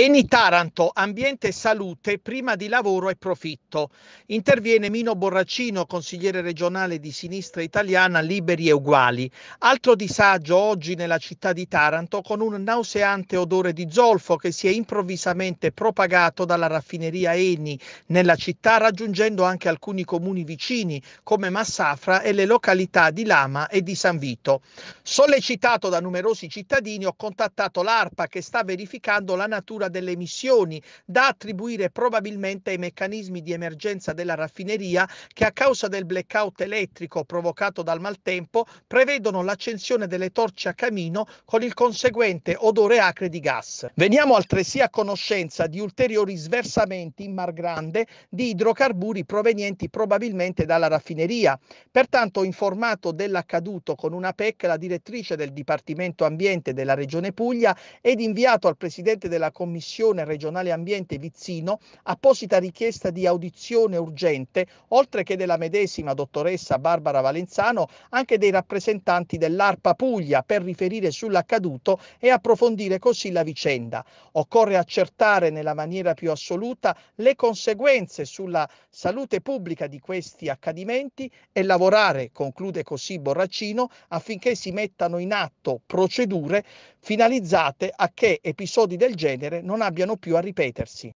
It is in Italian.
Eni Taranto, ambiente e salute, prima di lavoro e profitto. Interviene Mino Borracino, consigliere regionale di sinistra italiana Liberi e Uguali. Altro disagio oggi nella città di Taranto con un nauseante odore di zolfo che si è improvvisamente propagato dalla raffineria Eni nella città raggiungendo anche alcuni comuni vicini come Massafra e le località di Lama e di San Vito. Sollecitato da numerosi cittadini ho contattato l'ARPA che sta verificando la natura misura delle emissioni, da attribuire probabilmente ai meccanismi di emergenza della raffineria che a causa del blackout elettrico provocato dal maltempo prevedono l'accensione delle torce a camino con il conseguente odore acre di gas. Veniamo altresì a conoscenza di ulteriori sversamenti in Mar Grande di idrocarburi provenienti probabilmente dalla raffineria. Pertanto ho informato dell'accaduto con una PEC la direttrice del Dipartimento Ambiente della Regione Puglia ed inviato al Presidente della Commissione Commissione regionale ambiente Vizzino apposita richiesta di audizione urgente, oltre che della medesima dottoressa Barbara Valenzano, anche dei rappresentanti dell'ARPA Puglia per riferire sull'accaduto e approfondire così la vicenda. Occorre accertare nella maniera più assoluta le conseguenze sulla salute pubblica di questi accadimenti e lavorare, conclude così Borraccino, affinché si mettano in atto procedure finalizzate a che episodi del genere non abbiano più a ripetersi.